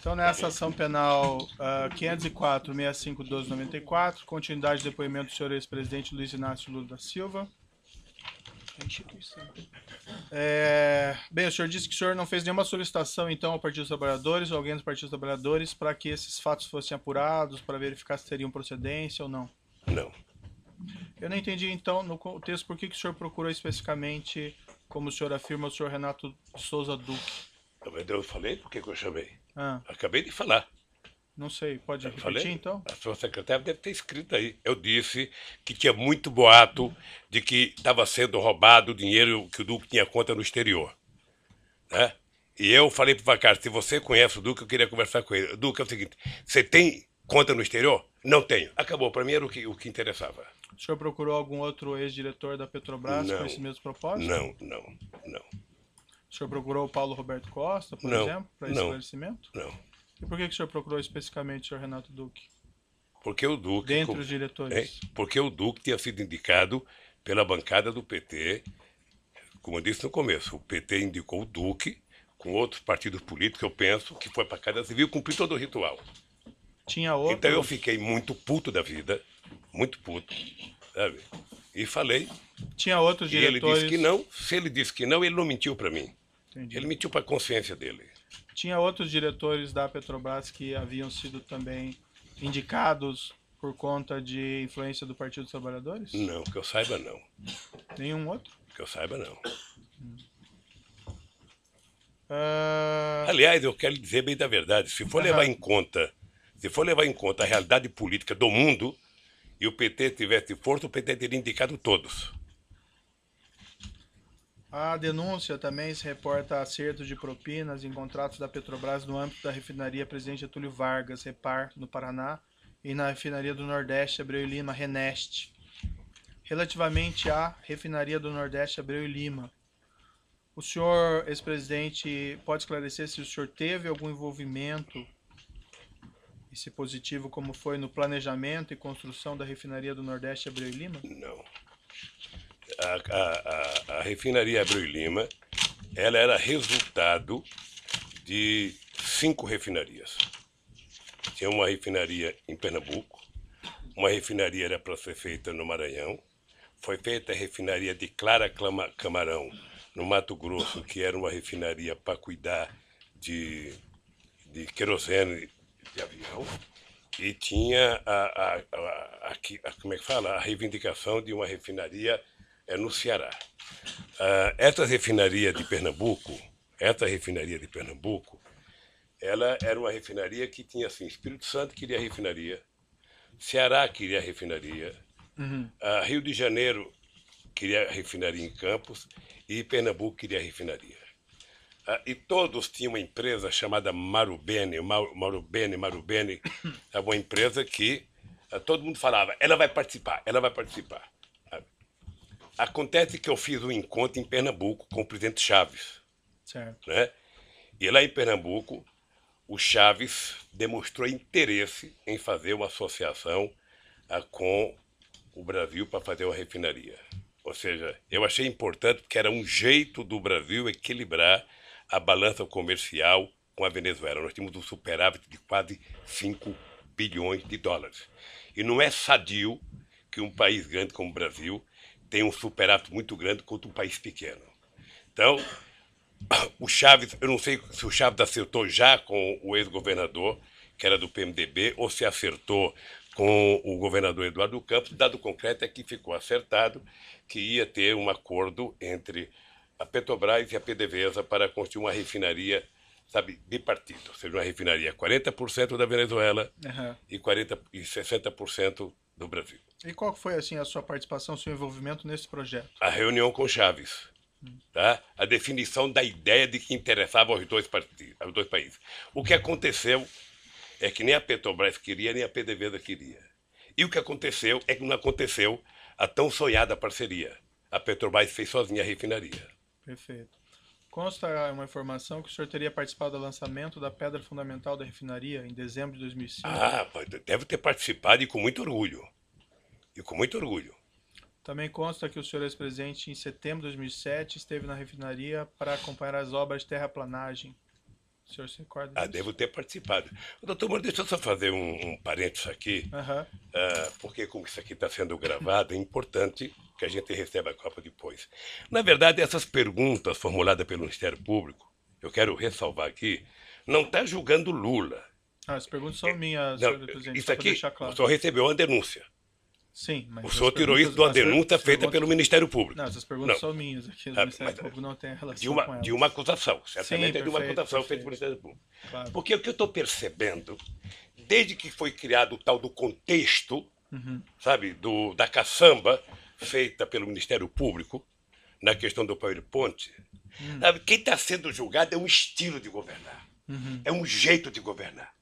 Então, nessa ação penal uh, ah, 504-65-1294, continuidade de depoimento do senhor ex-presidente Luiz Inácio Lula da Silva. É, é, bem, o senhor disse que o senhor não fez nenhuma solicitação, então, ao Partido dos Trabalhadores ou alguém dos Partidos dos Trabalhadores para que esses fatos fossem apurados, para verificar se teriam procedência ou não? Não. Eu não entendi, então, no contexto, por que, que o senhor procurou especificamente, como o senhor afirma, o senhor Renato Souza Duque? Eu falei porque que eu chamei. Ah. Acabei de falar. Não sei, pode eu repetir falei? então? A sua secretária deve ter escrito aí. Eu disse que tinha muito boato de que estava sendo roubado o dinheiro que o Duque tinha conta no exterior. Né? E eu falei para o Vacari, se você conhece o Duque, eu queria conversar com ele. Duque, é o seguinte, você tem conta no exterior? Não tenho. Acabou, para mim era o que, o que interessava. O senhor procurou algum outro ex-diretor da Petrobras não, com esse mesmo propósito? Não, não, não. O senhor procurou o Paulo Roberto Costa, por não, exemplo, para esclarecimento? Não. E por que, que o senhor procurou especificamente o senhor Renato Duque? Porque o Duque. Dentre com, os diretores. É, porque o Duque tinha sido indicado pela bancada do PT. Como eu disse no começo, o PT indicou o Duque com outros partidos políticos, eu penso, que foi para a Casa Civil cumprir todo o ritual. Tinha outro. Então eu fiquei muito puto da vida, muito puto, sabe? E falei. Tinha outros diretores. E ele disse que não. Se ele disse que não, ele não mentiu para mim. Entendi. Ele mentiu para a consciência dele. Tinha outros diretores da Petrobras que haviam sido também indicados por conta de influência do Partido dos Trabalhadores? Não, que eu saiba não. Nenhum outro? Que eu saiba não. Uh... Aliás, eu quero dizer bem da verdade, se for levar em conta, se for levar em conta a realidade política do mundo e o PT tivesse força, o PT teria indicado todos. A denúncia também se reporta a acerto de propinas em contratos da Petrobras no âmbito da refinaria Presidente Getúlio Vargas, Repar, no Paraná, e na refinaria do Nordeste, Abreu e Lima, Reneste. Relativamente à refinaria do Nordeste, Abreu e Lima, o senhor, ex-presidente, pode esclarecer se o senhor teve algum envolvimento, esse positivo, como foi no planejamento e construção da refinaria do Nordeste, Abreu e Lima? Não a, a, a refinaria Abreu e Lima ela era resultado de cinco refinarias. Tinha uma refinaria em Pernambuco, uma refinaria era para ser feita no Maranhão, foi feita a refinaria de Clara Camarão, no Mato Grosso, que era uma refinaria para cuidar de, de querosene de avião, e tinha a, a, a, a, como é que fala? a reivindicação de uma refinaria é no Ceará. Uh, ah, esta refinaria de Pernambuco, esta refinaria de Pernambuco, ela era uma refinaria que tinha assim, Espírito Santo queria refinaria, Ceará queria refinaria, uhum. uh, Rio de Janeiro queria refinaria em Campos e Pernambuco queria refinaria. Uh, e todos tinham uma empresa chamada Marubeni. Marubeni, Marubeni, é uma empresa que todo mundo falava, ela vai participar, ela vai participar. Acontece que eu fiz um encontro em Pernambuco com o presidente Chaves. Certo. Né? E lá em Pernambuco, o Chaves demonstrou interesse em fazer uma associação ah, com o Brasil para fazer uma refinaria. Ou seja, eu achei importante porque era um jeito do Brasil equilibrar a balança comercial com a Venezuela. Nós tínhamos um superávit de quase 5 bilhões de dólares. E não é sadio que um país grande como o Brasil tem um superávit muito grande contra um país pequeno. Então, o Chaves, eu não sei se o Chaves acertou já com o ex-governador, que era do PMDB, ou se acertou com o governador Eduardo Campos. O dado concreto é que ficou acertado que ia ter um acordo entre a Petrobras e a PDVSA para construir uma refinaria sabe, bipartida, ou seja, uma refinaria 40% da Venezuela uhum. e, 40, e 60% do Brasil. E qual foi assim a sua participação, seu envolvimento nesse projeto? A reunião com Chaves, hum. tá? A definição da ideia de que interessava aos dois partidos, aos dois países. O que aconteceu é que nem a Petrobras queria, nem a PDVSA queria. E o que aconteceu é que não aconteceu a tão sonhada parceria. A Petrobras fez sozinha a refinaria. Perfeito. Consta uma informação que o senhor teria participado do lançamento da pedra fundamental da refinaria em dezembro de 2005. Ah, deve ter participado e com muito orgulho. E com muito orgulho. Também consta que o senhor ex-presidente, em setembro de 2007, esteve na refinaria para acompanhar as obras de terraplanagem o senhor se recorda ah, disso? Ah, devo ter participado. Doutor Moro, deixa eu só fazer um, um parênteses aqui, uh, porque como isso aqui está sendo gravado, é importante que a gente receba a Copa depois. Na verdade, essas perguntas formuladas pelo Ministério Público, eu quero ressalvar aqui, não está julgando Lula. Ah, as perguntas são é, minhas, não, senhor presidente. Isso aqui claro. só recebeu uma denúncia. Sim, mas o senhor tirou isso de uma denúncia feita perguntas... pelo Ministério Público. Não, essas perguntas não. são minhas aqui. O ah, Ministério mas, Público não tem relação de uma, com elas. De uma acusação, certamente Sim, é de uma acusação perfeito. feita pelo Ministério Público. Claro. Porque o que eu estou percebendo, desde que foi criado o tal do contexto, uhum. sabe, do, da caçamba feita pelo Ministério Público, na questão do PowerPoint, hum. sabe, quem está sendo julgado é um estilo de governar, uhum. é um jeito de governar.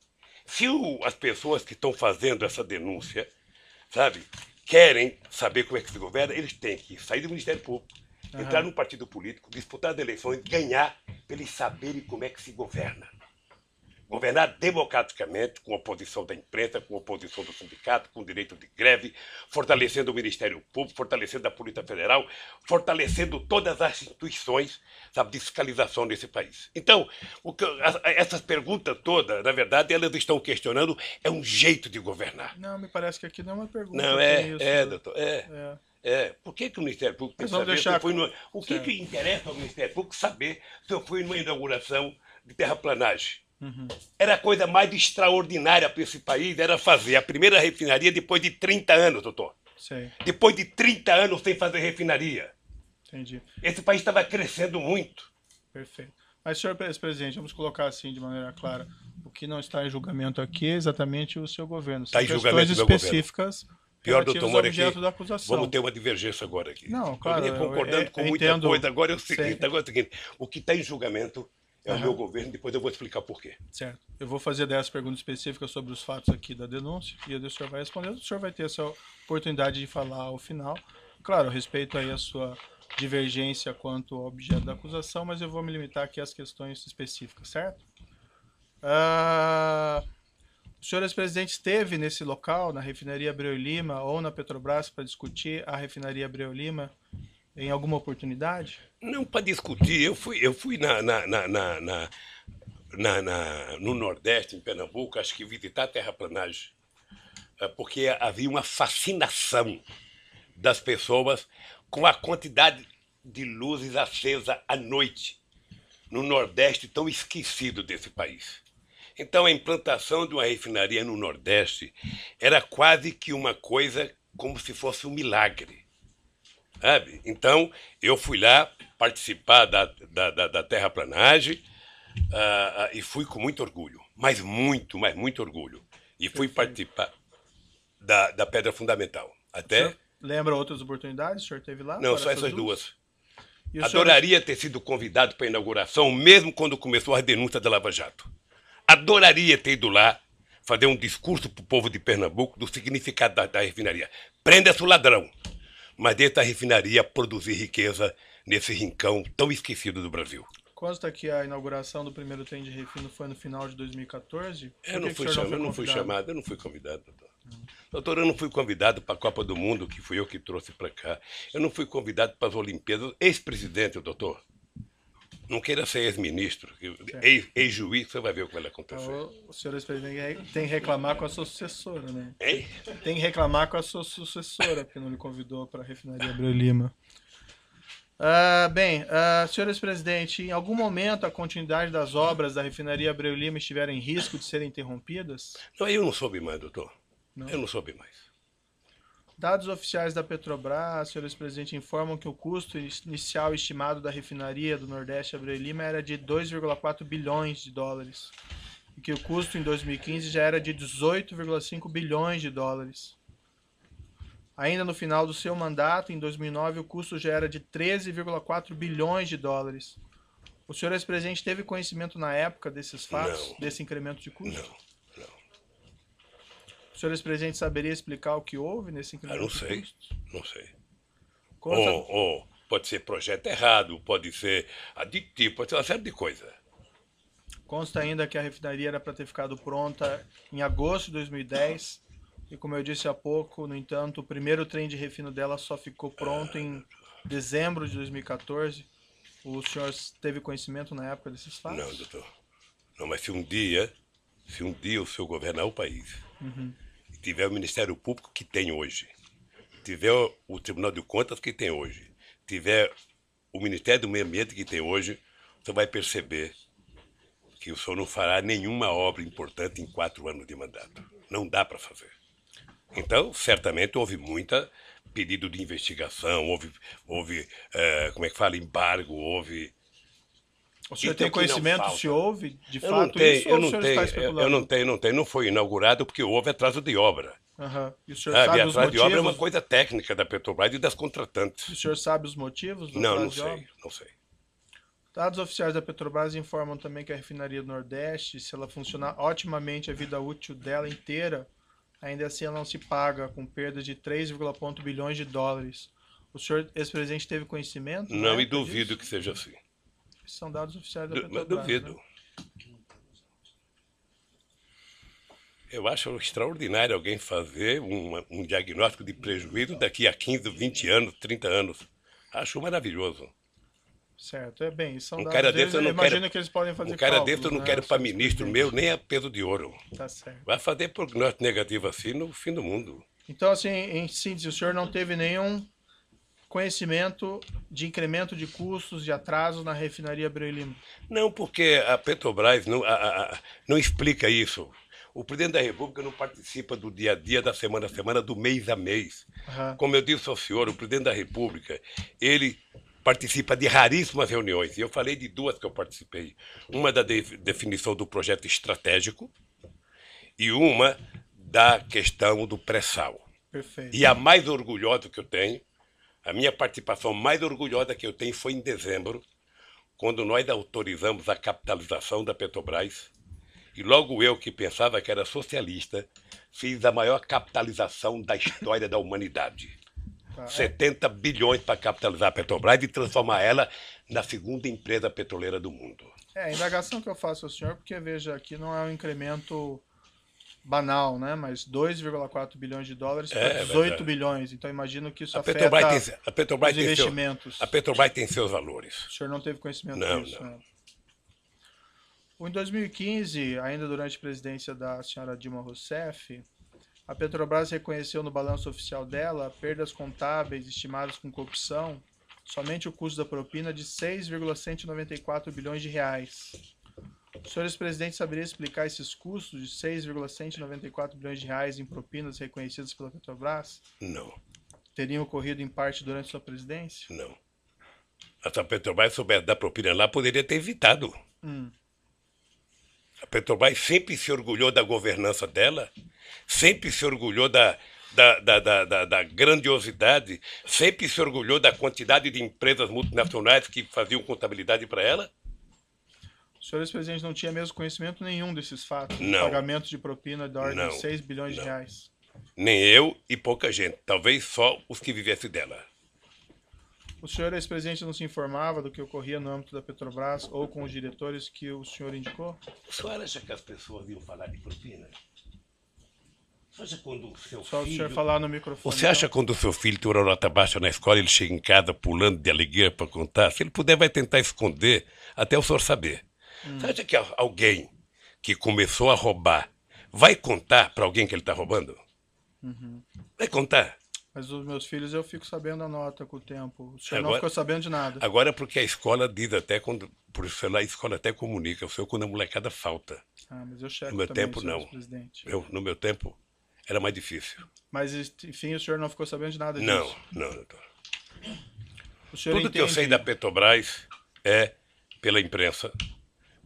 Se o, as pessoas que estão fazendo essa denúncia sabe? Querem saber como é que se governa, eles têm que sair do Ministério Público, uhum. entrar num partido político, disputar as eleições, ganhar, para eles saberem como é que se governa governar democraticamente, com oposição da imprensa, com oposição do sindicato, com direito de greve, fortalecendo o Ministério Público, fortalecendo a Polícia Federal, fortalecendo todas as instituições sabe, de fiscalização desse país. Então, que, essas perguntas todas, na verdade, elas estão questionando é um jeito de governar. Não, me parece que aqui não é uma pergunta. Não, é, isso, é doutor, é. é. É, por que, que o Ministério Público tem que saber deixar... se eu O que, que interessa ao Ministério Público saber se eu fui numa inauguração de terraplanagem? Uhum. Era a coisa mais extraordinária para esse país, era fazer a primeira refinaria depois de 30 anos, doutor. Sei. Depois de 30 anos sem fazer refinaria. Entendi. Esse país estava crescendo muito. Perfeito. Mas, senhor presidente, vamos colocar assim de maneira clara: o que não está em julgamento aqui é exatamente o seu governo. Está em julgamento específicas. pior doutor Moro aqui, vamos ter uma divergência agora aqui. Não, claro. Eu concordando é, eu, eu, eu com muita entendo. coisa. Agora é o seguinte, agora é o seguinte, o que está em julgamento é uhum. o meu governo, depois eu vou explicar por quê. Certo. Eu vou fazer 10 perguntas específicas sobre os fatos aqui da denúncia e o senhor vai responder. O senhor vai ter essa oportunidade de falar ao final. Claro, respeito aí a sua divergência quanto ao objeto da acusação, mas eu vou me limitar aqui às questões específicas, certo? Ah, o senhor ex-presidente esteve nesse local, na refinaria Abreu Lima ou na Petrobras, para discutir a refinaria Abreu Lima em alguma oportunidade? Não, para discutir. Eu fui, eu fui na, na, na, na, na, na, no Nordeste, em Pernambuco, acho que visitar a terraplanagem, eh, porque havia uma fascinação das pessoas com a quantidade de luzes acesa à noite no Nordeste tão esquecido desse país. Então, a implantação de uma refinaria no Nordeste era quase que uma coisa como se fosse um milagre. Sabe? Então, eu fui lá participar da, da, da, da terraplanagem uh, uh, e fui com muito orgulho, mas muito, mas muito orgulho. E fui Perfeito. participar da, da Pedra Fundamental. Até... Lembra outras oportunidades o senhor teve lá? Não, só essas, essas duas. duas. Adoraria senhor... ter sido convidado para a inauguração, mesmo quando começou a denúncia da Lava Jato. Adoraria ter ido lá fazer um discurso para o povo de Pernambuco do significado da, da refinaria. Prenda-se o ladrão mas desta refinaria produzir riqueza nesse rincão tão esquecido do Brasil. Consta que a inauguração do primeiro trem de refino foi no final de 2014? Eu não, fui, chamado, não eu não fui chamado, eu não fui convidado, doutor. Doutor, eu não fui convidado para a Copa do Mundo, que fui eu que trouxe para cá. Eu não fui convidado para as Olimpíadas. Ex-presidente, doutor, não queira ser ex-ministro, ex-juiz, você vai ver o que vai acontecer. Então, o senhor ex-presidente tem que reclamar com a sua sucessora, né? Tem que reclamar com a sua sucessora, porque não lhe convidou para a refinaria Abreu Lima. Uh, bem, uh, senhor ex-presidente, em algum momento a continuidade das obras da refinaria Abreu Lima estiver em risco de serem interrompidas? Não, eu não soube mais, doutor. Não. Eu não soube mais. Dados oficiais da Petrobras, senhores presidente, informam que o custo inicial estimado da refinaria do Nordeste Abreu Lima era de 2,4 bilhões de dólares e que o custo em 2015 já era de 18,5 bilhões de dólares. Ainda no final do seu mandato, em 2009, o custo já era de 13,4 bilhões de dólares. O senhor ex-presidente teve conhecimento na época desses fatos, Não. desse incremento de custo? Não. O senhor ex-presidente saberia explicar o que houve nesse ah, incrível? Eu não sei, não sei. Ou, ou, pode ser projeto errado, pode ser aditivo, pode ser uma série de coisas. Consta ainda que a refinaria era para ter ficado pronta em agosto de 2010 e, como eu disse há pouco, no entanto, o primeiro trem de refino dela só ficou pronto em dezembro de 2014. O senhor teve conhecimento na época desses fatos? Não, doutor. Não, mas se um dia, se um dia o senhor governar é o país, uhum tiver o Ministério Público que tem hoje, tiver o Tribunal de Contas que tem hoje, tiver o Ministério do Meio Ambiente que tem hoje, você vai perceber que o senhor não fará nenhuma obra importante em quatro anos de mandato. Não dá para fazer. Então, certamente houve muita pedido de investigação, houve, houve é, como é que fala, embargo, houve o senhor tem conhecimento se houve, de eu fato, não tenho, isso, eu não tenho, Eu não tenho, não tenho. Não foi inaugurado porque houve atraso de obra. Uhum. E o senhor ah, sabe atraso de obra é uma coisa técnica da Petrobras e das contratantes. o senhor sabe os motivos? não, não sei, não sei. Dados oficiais da Petrobras informam também que a refinaria do Nordeste, se ela funcionar otimamente a vida útil dela inteira, ainda assim ela não se paga, com perda de 3,1 bilhões de dólares. O senhor, ex-presidente, teve conhecimento? Não, é? e duvido disso? que seja assim. São dados oficiais da Petrobras. Duvido. Né? Eu acho extraordinário alguém fazer um, um diagnóstico de prejuízo daqui a 15, 20 anos, 30 anos. Acho maravilhoso. Certo, é bem. São um cara deles, eu não quero, que eles podem fazer Um cara cálculos, eu não né? quero para ministro meu, nem a peso de ouro. Tá certo. Vai fazer prognóstico negativo assim no fim do mundo. Então, assim, em síntese, o senhor não teve nenhum conhecimento de incremento de custos, de atrasos na refinaria Abreu Lima? Não, porque a Petrobras não, a, a, não explica isso. O presidente da República não participa do dia a dia, da semana a semana, do mês a mês. Uhum. Como eu disse ao senhor, o presidente da República, ele participa de raríssimas reuniões. E eu falei de duas que eu participei. Uma da de definição do projeto estratégico e uma da questão do pré-sal. Perfeito. E a mais orgulhosa que eu tenho a minha participação mais orgulhosa que eu tenho foi em dezembro, quando nós autorizamos a capitalização da Petrobras. E logo eu, que pensava que era socialista, fiz a maior capitalização da história da humanidade. 70 tá. bilhões para capitalizar a Petrobras e transformar ela na segunda empresa petroleira do mundo. É, a indagação que eu faço ao senhor, porque veja, aqui não é um incremento banal, né? Mas 2,4 bilhões de dólares é, para 18 é bilhões. Então imagino que isso a afeta Petrobras tem, a Petrobras os investimentos. Seu, a Petrobras tem seus valores. O senhor não teve conhecimento não, disso, não. Né? Em 2015, ainda durante a presidência da senhora Dilma Rousseff, a Petrobras reconheceu no balanço oficial dela perdas contábeis estimadas com corrupção, somente o custo da propina de 6,194 bilhões de reais. Senhores presidentes, saberia explicar esses custos de 6,194 bilhões de reais em propinas reconhecidas pela Petrobras? Não. Teriam ocorrido em parte durante sua presidência? Não. Se a Petrobras soubesse dar propina lá, poderia ter evitado. Hum. A Petrobras sempre se orgulhou da governança dela, sempre se orgulhou da, da, da, da, da, grandiosidade, sempre se orgulhou da quantidade de empresas multinacionais que faziam contabilidade para ela. O senhor ex-presidente não tinha mesmo conhecimento nenhum desses fatos? Não. Pagamento de propina da ordem não. de 6 bilhões não. de reais. Nem eu e pouca gente, talvez só os que vivessem dela. O senhor ex-presidente não se informava do que ocorria no âmbito da Petrobras ou com os diretores que o senhor indicou? O senhor acha que as pessoas iam falar de propina? Você quando o seu Só filho... o senhor falar no microfone. Você acha quando o seu filho tem uma nota baixa na escola, ele chega em casa pulando de alegria para contar? Se ele puder, vai tentar esconder até o senhor saber. Hum. Você acha que alguém que começou a roubar vai contar para alguém que ele está roubando? Uhum. Vai contar. Mas os meus filhos eu fico sabendo a nota com o tempo. O senhor agora, não ficou sabendo de nada. Agora é porque a escola diz até quando. Por isso a escola até comunica. O senhor quando a molecada falta. Ah, mas eu checo. No meu também, tempo, não. Eu, no meu tempo era mais difícil. Mas enfim, o senhor não ficou sabendo de nada disso? Não, não, doutor. Tudo entende... que eu sei da Petrobras é pela imprensa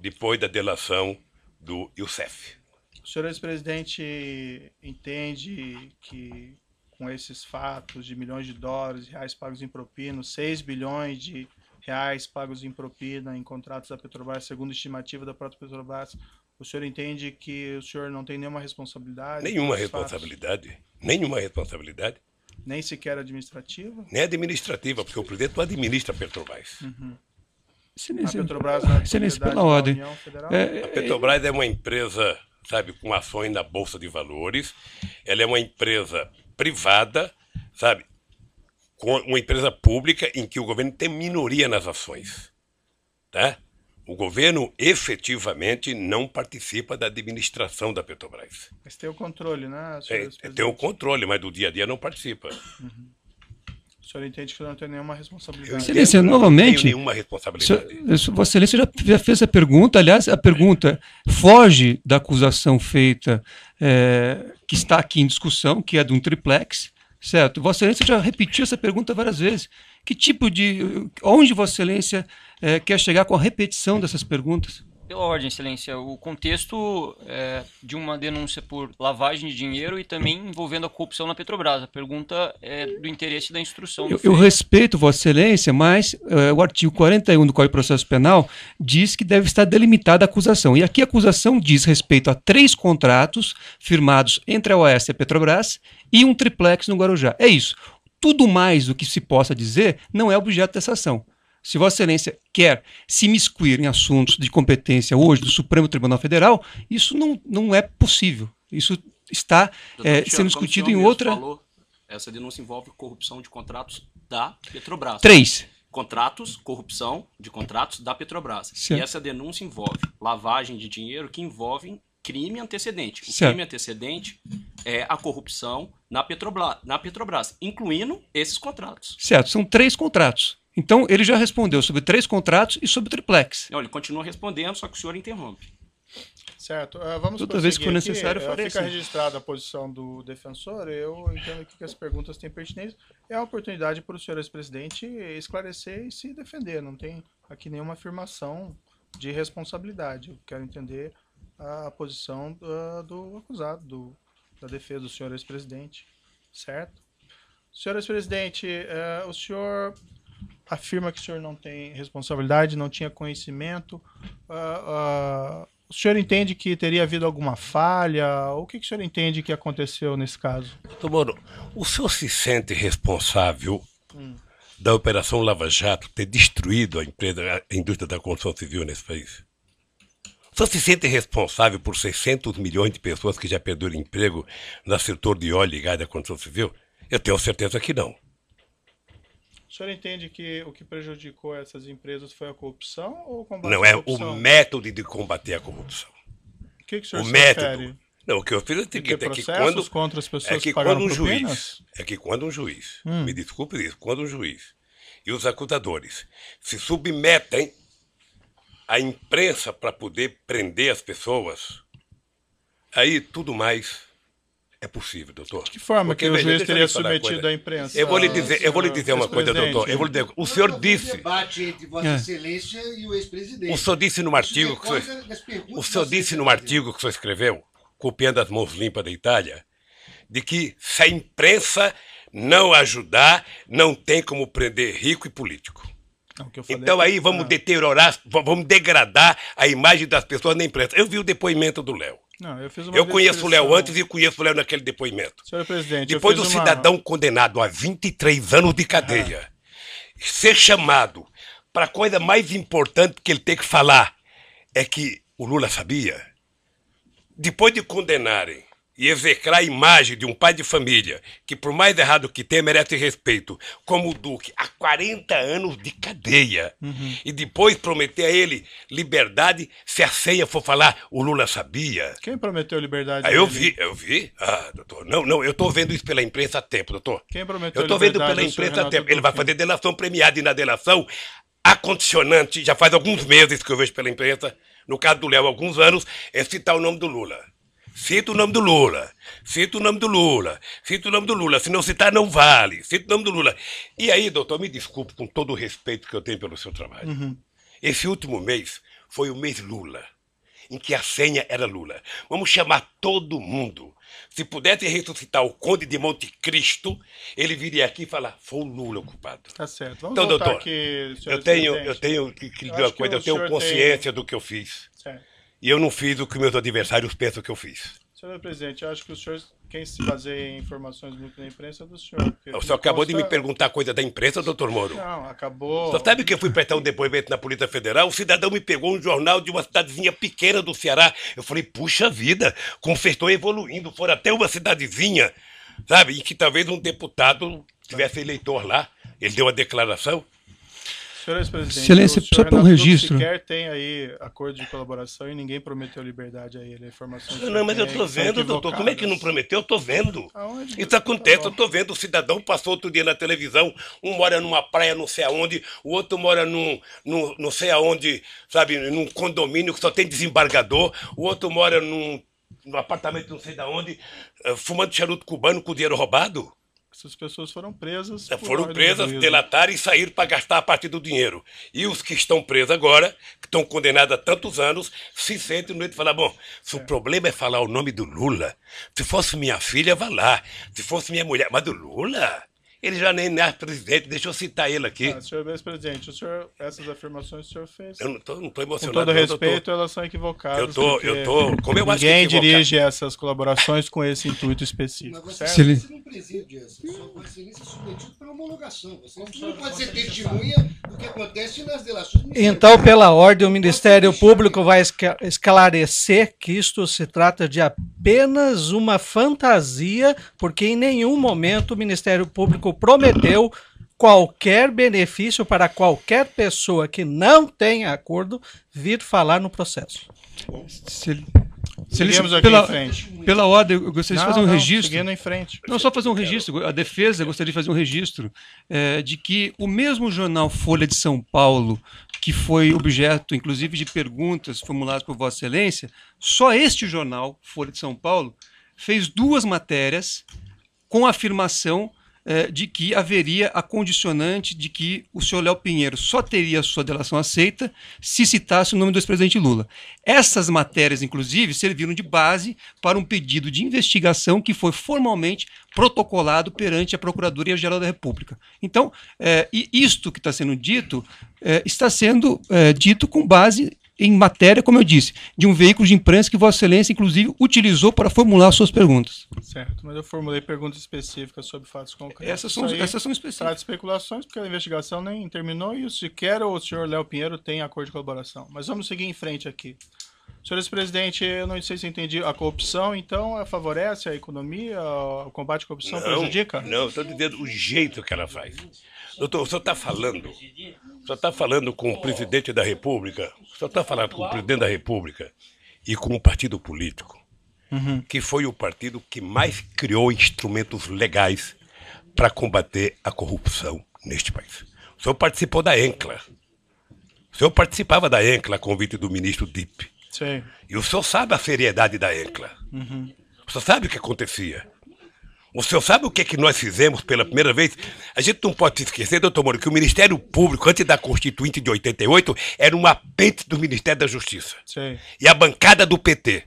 depois da delação do Youssef. O senhor ex-presidente entende que com esses fatos de milhões de dólares, reais pagos em propina, 6 bilhões de reais pagos em propina em contratos da Petrobras, segundo estimativa da própria Petrobras, o senhor entende que o senhor não tem nenhuma responsabilidade? Nenhuma responsabilidade. Fatos? Nenhuma responsabilidade. Nem sequer administrativa? Nem administrativa, porque o presidente não administra a Petrobras. Uhum. Sinise, a Petrobras é pela ordem. É, a é, Petrobras é uma empresa, sabe, com ações na Bolsa de Valores. Ela é uma empresa privada, sabe, com uma empresa pública em que o governo tem minoria nas ações. Tá? O governo efetivamente não participa da administração da Petrobras. Mas tem o controle, né? É, tem o controle, mas do dia a dia não participa. Uhum. O senhor entende que não tem nenhuma responsabilidade. Excelência, novamente. Não tenho nenhuma responsabilidade. Vossa Excelência já, já fez a pergunta, aliás, a pergunta é, foge da acusação feita é, que está aqui em discussão, que é de um triplex, certo? Vossa Excelência já repetiu essa pergunta várias vezes. Que tipo de. Onde Vossa Excelência é, quer chegar com a repetição dessas perguntas? pela ordem, Excelência, o contexto é, de uma denúncia por lavagem de dinheiro e também envolvendo a corrupção na Petrobras. A pergunta é do interesse da instrução. Eu, eu respeito Vossa Excelência, mas é, o artigo 41 do Código de Processo Penal diz que deve estar delimitada a acusação. E aqui a acusação diz respeito a três contratos firmados entre a OAS e a Petrobras e um triplex no Guarujá. É isso. Tudo mais do que se possa dizer não é objeto dessa ação se Vossa Excelência quer se miscuir em assuntos de competência hoje do Supremo Tribunal Federal, isso não, não é possível. Isso está é, sendo discutido em outra. Falou, essa denúncia envolve corrupção de contratos da Petrobras. Três. Contratos, corrupção de contratos da Petrobras. Certo. E essa denúncia envolve lavagem de dinheiro que envolve crime antecedente. O certo. crime antecedente é a corrupção na Petrobras, na Petrobras, incluindo esses contratos. Certo, são três contratos. Então, ele já respondeu sobre três contratos e sobre triplex. Não, ele continua respondendo, só que o senhor interrompe. Certo. Uh, vamos Toda vez que for necessário, aqui, ah, Fica assim. registrada a posição do defensor. Eu entendo que as perguntas têm pertinência. É a oportunidade para o senhor ex-presidente esclarecer e se defender. Não tem aqui nenhuma afirmação de responsabilidade. Eu quero entender a posição do, ah, do acusado, do, da defesa do senhor ex-presidente. Certo? Senhor ex-presidente, uh, o senhor afirma que o senhor não tem responsabilidade, não tinha conhecimento. Uh, uh, o senhor entende que teria havido alguma falha? O que, que o senhor entende que aconteceu nesse caso? Doutor Moro, o senhor se sente responsável hum. da Operação Lava Jato ter destruído a, empresa, a indústria da construção civil nesse país? O senhor se sente responsável por 600 milhões de pessoas que já perderam emprego no setor de óleo e gás da construção civil? Eu tenho certeza que não. O senhor entende que o que prejudicou essas empresas foi a corrupção ou o combate Não, à corrupção? Não, é o método de combater a corrupção. O que, que o senhor o se método. Refere? Não, o que eu fiz é o seguinte, é que quando contra as pessoas é que, que um juiz, é que quando um juiz, hum. me desculpe isso, quando um juiz e os acusadores se submetem à imprensa para poder prender as pessoas, aí tudo mais é possível, doutor. De que forma Porque, que o veja, juiz teria submetido à imprensa? Eu vou lhe dizer, eu vou lhe dizer uma coisa, doutor. Eu vou lhe dizer, o senhor disse. debate entre Vossa é. Excelência e o ex-presidente. O senhor disse num é artigo que o senhor, o senhor disse num né? artigo que o senhor escreveu, copiando as mãos limpas da Itália, de que se a imprensa não ajudar, não tem como prender rico e político. Não, então é aí vamos ah. deteriorar, vamos degradar a imagem das pessoas na imprensa. Eu vi o depoimento do Léo. Não, eu, eu conheço o Léo antes e conheço o Léo naquele depoimento. Senhor presidente, Depois do uma... cidadão condenado a 23 anos de cadeia ah. ser chamado para a coisa mais importante que ele tem que falar é que o Lula sabia. Depois de condenarem e execrar a imagem de um pai de família que, por mais errado que tenha, merece respeito, como o Duque, há 40 anos de cadeia, uhum. e depois prometer a ele liberdade se a ceia for falar o Lula sabia. Quem prometeu liberdade? Ah, eu vi, eu vi. Ah, doutor, não, não, eu estou vendo isso pela imprensa há tempo, doutor. Quem prometeu Eu estou vendo pela imprensa há tempo. Ele vai fazer delação premiada e na delação acondicionante, já faz alguns meses que eu vejo pela imprensa, no caso do Léo, alguns anos, é citar o nome do Lula. Cita o nome do Lula. Cita o nome do Lula. Cita o nome do Lula. Se não citar, não vale. Cita o nome do Lula. E aí, doutor, me desculpe com todo o respeito que eu tenho pelo seu trabalho. Uhum. Esse último mês foi o mês Lula, em que a senha era Lula. Vamos chamar todo mundo. Se pudesse ressuscitar o Conde de Monte Cristo, ele viria aqui e falar: foi o Lula o culpado. Tá certo. Vamos então, doutor, aqui, eu tenho, eu tenho que, lhe dizer uma coisa, eu tenho consciência tem... do que eu fiz. Certo. E eu não fiz o que meus adversários pensam que eu fiz. Senhor presidente, acho que o senhor, quem se baseia em informações muito da imprensa é do senhor. O senhor acabou consta... de me perguntar coisa da imprensa, doutor Moro? Não, acabou. Só sabe que eu fui prestar um depoimento na Polícia Federal? O cidadão me pegou um jornal de uma cidadezinha pequena do Ceará. Eu falei, puxa vida, como vocês estão evoluindo, foram até uma cidadezinha, sabe? E que talvez um deputado tivesse eleitor lá. Ele deu uma declaração. Senhores é presidente, Excelência, precisa pôr um registro. Sequer tem aí acordo de colaboração e ninguém prometeu liberdade a ele. A informação não, mas eu estou vendo, doutor. Como é que não prometeu? Eu estou vendo. Aonde? Isso acontece, tá eu estou vendo. O cidadão passou outro dia na televisão. Um mora numa praia, não sei aonde. O outro mora num, num não sei aonde, sabe, num condomínio que só tem desembargador. O outro mora num, num apartamento, não sei de onde, eh, fumando charuto cubano com dinheiro roubado. Essas pessoas foram presas. É, foram presas, delataram e saíram para gastar a partir do dinheiro. E os que estão presos agora, que estão condenados a tantos anos, se sentem no meio de falar: bom, se é. o problema é falar o nome do Lula, se fosse minha filha, vá lá. Se fosse minha mulher, mas do Lula? Ele já nem é presidente, deixa eu citar ele aqui. Ah, senhor ex-presidente, essas afirmações o senhor fez. Eu não estou emocionado. Com todo respeito, tô, elas são equivocadas. Eu tô, eu tô, como eu acho Ninguém dirige essas colaborações com esse intuito específico. Mas você, certo? você não preside essa, só pode é submetido para homologação. Você não, não pode ser testemunha do que acontece nas delações. Então, pela ordem, o Ministério Público vai esclarecer que isto se trata de apenas uma fantasia, porque em nenhum momento o Ministério Público prometeu qualquer benefício para qualquer pessoa que não tenha acordo vir falar no processo. Se, se ele, pela, pela ordem, eu gostaria não, de fazer um não, registro. em frente. Não, só fazer um registro. A defesa gostaria de fazer um registro é, de que o mesmo jornal Folha de São Paulo, que foi objeto, inclusive, de perguntas formuladas por Vossa Excelência, só este jornal, Folha de São Paulo, fez duas matérias com afirmação é, de que haveria a condicionante de que o senhor Léo Pinheiro só teria a sua delação aceita se citasse o nome do ex-presidente Lula. Essas matérias, inclusive, serviram de base para um pedido de investigação que foi formalmente protocolado perante a Procuradoria-Geral da República. Então, é, isto que está sendo dito é, está sendo dito com base em matéria, como eu disse, de um veículo de imprensa que Vossa Excelência, inclusive, utilizou para formular suas perguntas. Certo, mas eu formulei perguntas específicas sobre fatos concretos. Essas são, essas são específicas. Trata especulações, porque a investigação nem terminou e sequer o senhor Léo Pinheiro tem acordo de colaboração. Mas vamos seguir em frente aqui. Senhores presidente, eu não sei se entendi. A corrupção, então, favorece a economia? O combate à corrupção não, prejudica? Não, estou entendendo o jeito que ela faz. Doutor, o senhor está falando, o senhor está falando com o presidente da República, o senhor está falando com o presidente da República e com o partido político, uhum. que foi o partido que mais criou instrumentos legais para combater a corrupção neste país. O senhor participou da ENCLA. O senhor participava da ENCLA a convite do ministro Dip. Sim. E o senhor sabe a seriedade da ENCLA. Uhum. O senhor sabe o que acontecia. O senhor sabe o que, é que nós fizemos pela primeira vez? A gente não pode se esquecer, doutor Moro, que o Ministério Público, antes da Constituinte de 88, era um apêndice do Ministério da Justiça. Sim. E a bancada do PT.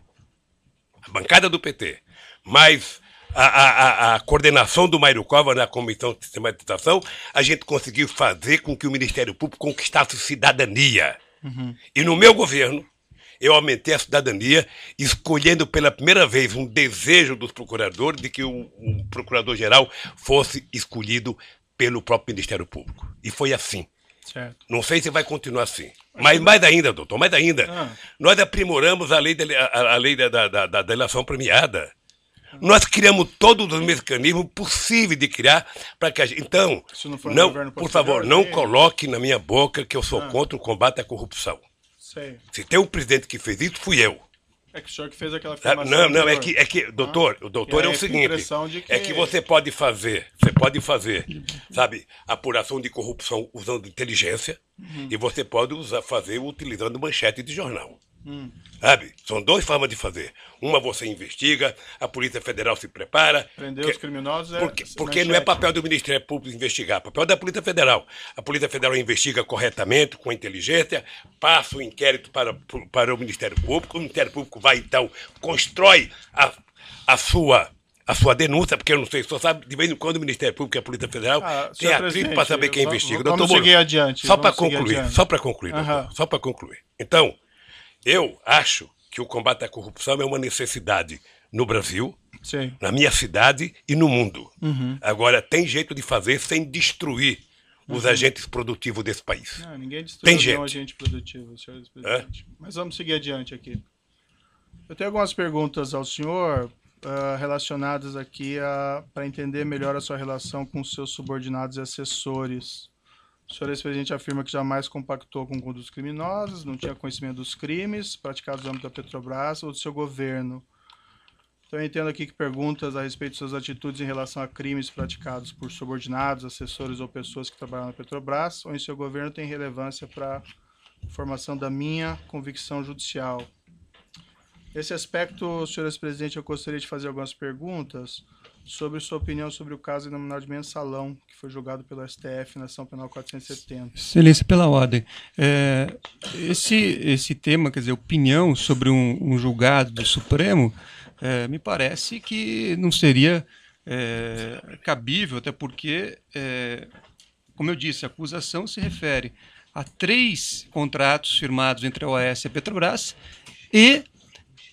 A bancada do PT. Mas a, a, a, a coordenação do Mairo Cova na Comissão de Sistematização, a gente conseguiu fazer com que o Ministério Público conquistasse cidadania. Uhum. E no meu governo, eu aumentei a cidadania, escolhendo pela primeira vez um desejo dos procuradores de que o, procurador-geral fosse escolhido pelo próprio Ministério Público. E foi assim. Certo. Não sei se vai continuar assim. Mas mais ainda, doutor, mais ainda. Ah. Nós aprimoramos a lei, de, a, a, lei da, da, da, delação premiada. Nós criamos todos os mecanismos possíveis de criar para que a gente. Então, não, não por favor, não coloque na minha boca que eu sou ah. contra o combate à corrupção. Se tem um presidente que fez isso, fui eu. É que o senhor que fez aquela ah, afirmação. Não, não, é que, é que, ah, doutor, ah, o doutor é, é o é seguinte: é que... é que você pode fazer, você pode fazer, uhum. sabe, apuração de corrupção usando inteligência uhum. e você pode usar, fazer utilizando manchete de jornal. Hum. Sabe? São duas formas de fazer. Uma você investiga, a Polícia Federal se prepara. Prender que... os criminosos é. Porque, porque não é né? papel do Ministério Público investigar, é papel da Polícia Federal. A Polícia Federal investiga corretamente, com inteligência, passa o inquérito para, para o Ministério Público. O Ministério Público vai, então, constrói a, a sua a sua denúncia, porque eu não sei, só sabe de vez em quando o Ministério Público e a Polícia Federal ah, tem atrito para saber quem investiga. Vamos doutor seguir adiante. Só para concluir, adiante. só para concluir, uhum. só para concluir. Então, eu acho que o combate à corrupção é uma necessidade no Brasil, Sim. na minha cidade e no mundo. Uhum. Agora, tem jeito de fazer sem destruir os uhum. agentes produtivos desse país. Não, ninguém destruiu tem nenhum agente produtivo, senhores presidente. É? Mas vamos seguir adiante aqui. Eu tenho algumas perguntas ao senhor uh, relacionadas aqui para entender melhor a sua relação com seus subordinados e assessores. O senhor ex-presidente afirma que jamais compactou com condutos criminosos, não tinha conhecimento dos crimes praticados no âmbito da Petrobras ou do seu governo. Então, eu entendo aqui que perguntas a respeito de suas atitudes em relação a crimes praticados por subordinados, assessores ou pessoas que trabalham na Petrobras ou em seu governo têm relevância para a formação da minha convicção judicial esse aspecto, senhores presidente, eu gostaria de fazer algumas perguntas sobre sua opinião sobre o caso denominado de mensalão, que foi julgado pelo STF na ação penal 470. Excelência, pela ordem. É, esse, esse tema, quer dizer, opinião sobre um, um julgado do Supremo, é, me parece que não seria é, cabível, até porque, é, como eu disse, a acusação se refere a três contratos firmados entre a OAS e a Petrobras e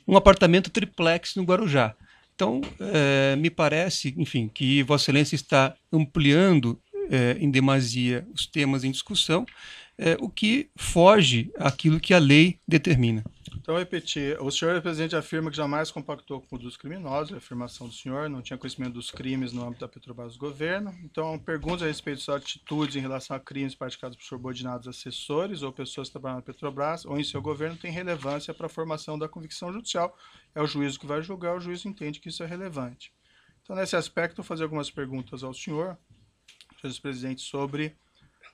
um apartamento triplex no Guarujá. Então, é, me parece, enfim, que Vossa Excelência está ampliando é, em demasia os temas em discussão é, o que foge àquilo que a lei determina. Então, repetir, o senhor presidente afirma que jamais compactou com produtos criminosos, a afirmação do senhor, não tinha conhecimento dos crimes no âmbito da Petrobras do governo. Então, perguntas a respeito de suas atitudes em relação a crimes praticados por subordinados assessores ou pessoas que trabalham na Petrobras ou em seu governo tem relevância para a formação da convicção judicial. É o juízo que vai julgar, o juízo entende que isso é relevante. Então, nesse aspecto, vou fazer algumas perguntas ao senhor, senhor presidente, sobre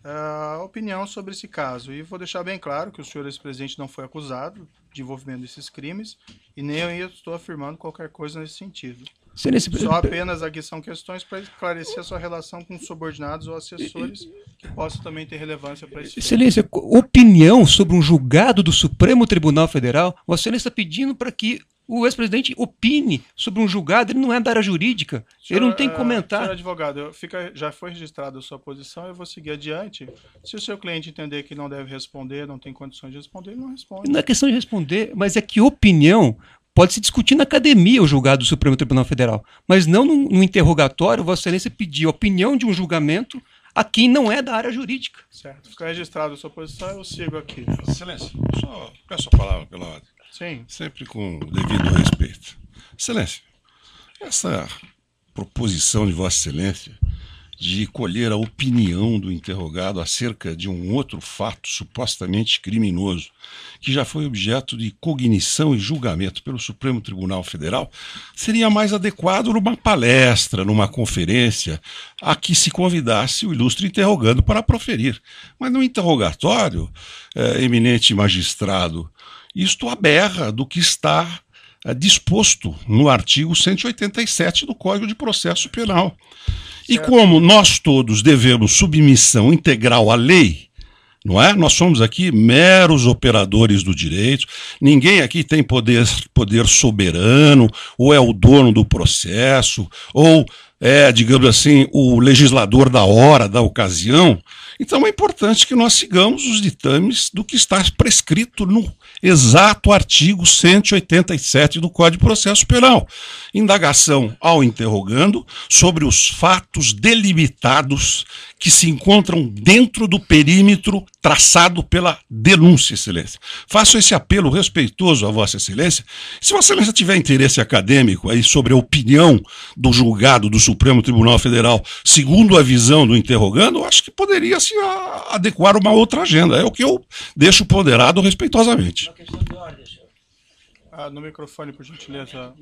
a ah, opinião sobre esse caso. E vou deixar bem claro que o senhor ex-presidente não foi acusado de envolvimento desses crimes e nem eu estou afirmando qualquer coisa nesse sentido. Nesse... Só apenas aqui são questões para esclarecer a sua relação com subordinados ou assessores que possam também ter relevância para isso. Excelência, opinião sobre um julgado do Supremo Tribunal Federal, Vossa Excelência pedindo para que o ex-presidente opine sobre um julgado, ele não é da área jurídica, senhor, ele não tem que ah, comentar. Senhor advogado, fica, já foi registrada a sua posição, eu vou seguir adiante. Se o seu cliente entender que não deve responder, não tem condições de responder, ele não responde. Não é questão de responder, mas é que opinião pode se discutir na academia o julgado do Supremo Tribunal Federal, mas não no, interrogatório, Vossa Excelência pedir a opinião de um julgamento a quem não é da área jurídica. Certo. Fica registrado a sua posição, eu sigo aqui. Excelência, só peço a palavra pela ordem. Sim. Sempre com o devido respeito. Excelência, essa proposição de Vossa Excelência de colher a opinião do interrogado acerca de um outro fato supostamente criminoso, que já foi objeto de cognição e julgamento pelo Supremo Tribunal Federal, seria mais adequado numa palestra, numa conferência, a que se convidasse o ilustre interrogando para proferir. Mas no interrogatório, eh, eminente magistrado, isto aberra do que está é, disposto no artigo 187 do Código de Processo Penal. Certo. E como nós todos devemos submissão integral à lei, não é? Nós somos aqui meros operadores do direito, ninguém aqui tem poder, poder soberano, ou é o dono do processo, ou é, digamos assim, o legislador da hora, da ocasião. Então é importante que nós sigamos os ditames do que está prescrito no exato artigo 187 do Código de Processo Penal. Indagação ao interrogando sobre os fatos delimitados que se encontram dentro do perímetro traçado pela denúncia, Excelência. Faço esse apelo respeitoso a Vossa Excelência. Se Vossa Excelência tiver interesse acadêmico aí sobre a opinião do julgado do Supremo Tribunal Federal, segundo a visão do interrogando, acho que poderia se adequar uma outra agenda. É o que eu deixo ponderado respeitosamente. Uma questão de ordem, senhor. Ah, no microfone, por gentileza.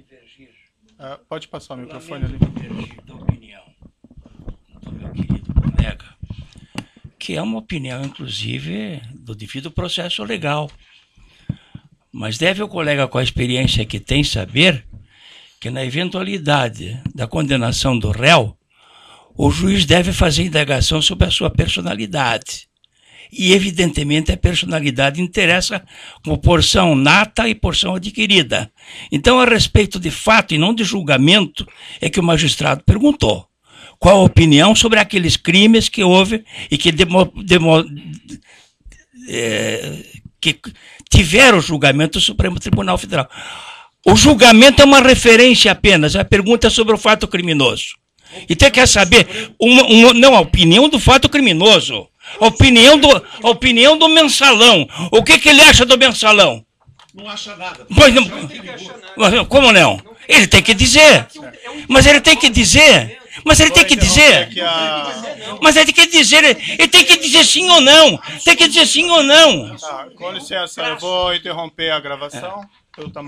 Ah, pode passar o microfone ali. da opinião do meu querido colega, que é uma opinião, inclusive, do devido processo legal. Mas deve o colega, com a experiência que tem, saber que, na eventualidade da condenação do réu, o juiz deve fazer indagação sobre a sua personalidade. E, evidentemente, a personalidade interessa como porção nata e porção adquirida. Então, a respeito de fato e não de julgamento, é que o magistrado perguntou qual a opinião sobre aqueles crimes que houve e que, demo, demo, é, que tiveram julgamento do Supremo Tribunal Federal. O julgamento é uma referência apenas, é a pergunta é sobre o fato criminoso. Então quer saber uma, uma, não a opinião do fato criminoso. Opinião do, opinião do mensalão. O que, que ele acha do mensalão? Não acha nada. Pois não, mas, como não? Ele tem que dizer. Mas ele tem que dizer. Mas ele tem que é dizer. Mas ele tem que dizer. Ele tem que dizer sim ou não. Tem que dizer sim ou não. Tá, com licença, eu vou interromper a gravação.